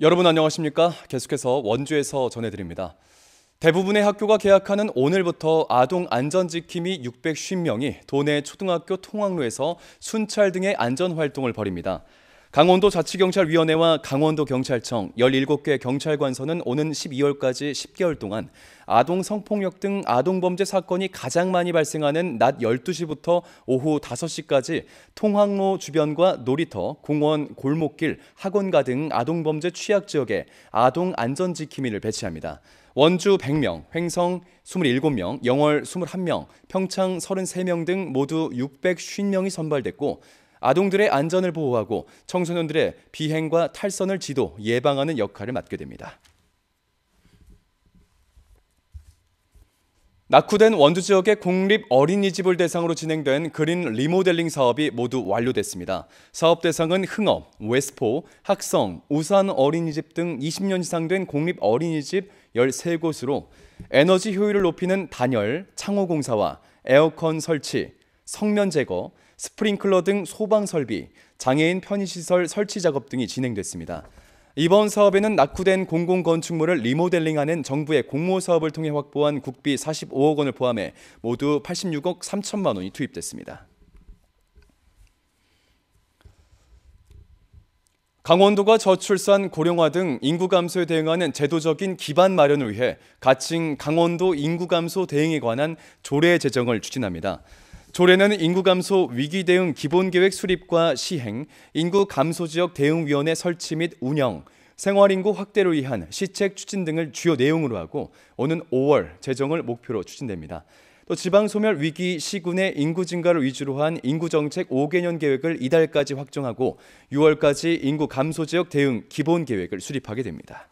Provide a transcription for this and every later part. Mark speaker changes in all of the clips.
Speaker 1: 여러분 안녕하십니까? 계속해서 원주에서 전해드립니다. 대부분의 학교가 개학하는 오늘부터 아동 안전지킴이 650명이 도내 초등학교 통학로에서 순찰 등의 안전활동을 벌입니다. 강원도 자치경찰위원회와 강원도 경찰청 17개 경찰관서는 오는 12월까지 10개월 동안 아동 성폭력 등 아동범죄 사건이 가장 많이 발생하는 낮 12시부터 오후 5시까지 통학로 주변과 놀이터, 공원, 골목길, 학원가 등 아동범죄 취약 지역에 아동 안전 지킴이를 배치합니다. 원주 100명, 횡성 27명, 영월 21명, 평창 33명 등 모두 650명이 선발됐고 아동들의 안전을 보호하고 청소년들의 비행과 탈선을 지도 예방하는 역할을 맡게 됩니다. 낙후된 원주 지역의 공립 어린이집을 대상으로 진행된 그린 리모델링 사업이 모두 완료됐습니다. 사업 대상은 흥업, 웨스포, 학성, 우산 어린이집 등 20년 이상 된 공립 어린이집 13곳으로 에너지 효율을 높이는 단열, 창호공사와 에어컨 설치, 성면 제거, 스프링클러 등 소방 설비, 장애인 편의시설 설치 작업 등이 진행됐습니다. 이번 사업에는 낙후된 공공 건축물을 리모델링하는 정부의 공모 사업을 통해 확보한 국비 45억 원을 포함해 모두 86억 3천만 원이 투입됐습니다. 강원도가 저출산 고령화 등 인구 감소에 대응하는 제도적인 기반 마련을 위해 가칭 강원도 인구 감소 대응에 관한 조례 제정을 추진합니다. 조례는 인구 감소 위기 대응 기본 계획 수립과 시행, 인구 감소 지역 대응 위원회 설치 및 운영, 생활 인구 확대를 위한 시책 추진 등을 주요 내용으로 하고 오는 5월 제정을 목표로 추진됩니다. 또 지방 소멸 위기 시군의 인구 증가를 위주로 한 인구 정책 5개년 계획을 이달까지 확정하고 6월까지 인구 감소 지역 대응 기본 계획을 수립하게 됩니다.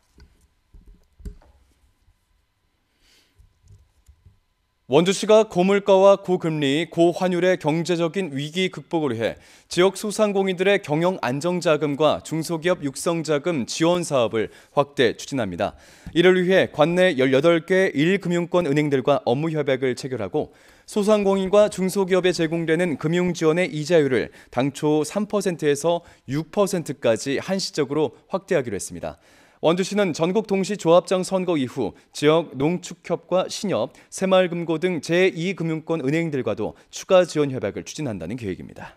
Speaker 1: 원주시가 고물가와 고금리, 고환율의 경제적인 위기 극복을 위해 지역 소상공인들의 경영 안정자금과 중소기업 육성자금 지원 사업을 확대 추진합니다. 이를 위해 관내 18개 1금융권 은행들과 업무 협약을 체결하고 소상공인과 중소기업에 제공되는 금융 지원의 이자율을 당초 3%에서 6%까지 한시적으로 확대하기로 했습니다. 원주시는 전국 동시 조합장 선거 이후 지역 농축협과 신협, 새마을금고 등 제2금융권 은행들과도 추가 지원 협약을 추진한다는 계획입니다.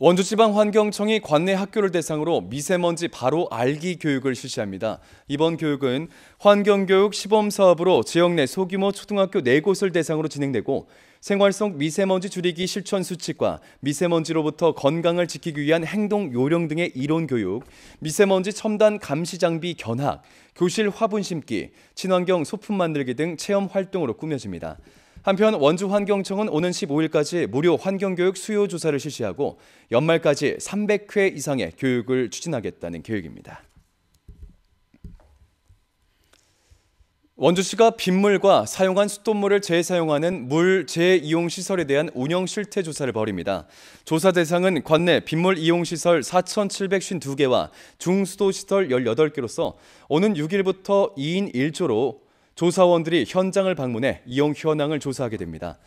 Speaker 1: 원주지방환경청이 관내 학교를 대상으로 미세먼지 바로 알기 교육을 실시합니다. 이번 교육은 환경교육 시범사업으로 지역 내 소규모 초등학교 4곳을 대상으로 진행되고 생활 속 미세먼지 줄이기 실천 수칙과 미세먼지로부터 건강을 지키기 위한 행동 요령 등의 이론 교육, 미세먼지 첨단 감시 장비 견학, 교실 화분 심기, 친환경 소품 만들기 등 체험 활동으로 꾸며집니다. 한편 원주환경청은 오는 15일까지 무료 환경교육 수요 조사를 실시하고 연말까지 300회 이상의 교육을 추진하겠다는 계획입니다. 원주시가 빗물과 사용한 수돗물을 재사용하는 물 재이용 시설에 대한 운영 실태 조사를 벌입니다. 조사 대상은 관내 빗물 이용 시설 4,752개와 중수도 시설 18개로서 오는 6일부터 2인 1조로 조사원들이 현장을 방문해 이용 현황을 조사하게 됩니다.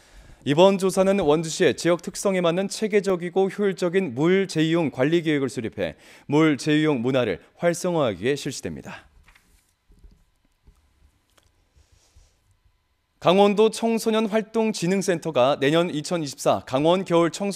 Speaker 1: 이번 조사는 원주시의 지역 특성에 맞는 체계적이고 효율적인 물 재이용 관리 계획을 수립해 물 재이용 문화를 활성화하기 위 실시됩니다. 강원도 청소년 활동 진흥센터가 내년 2024 강원 겨울 청소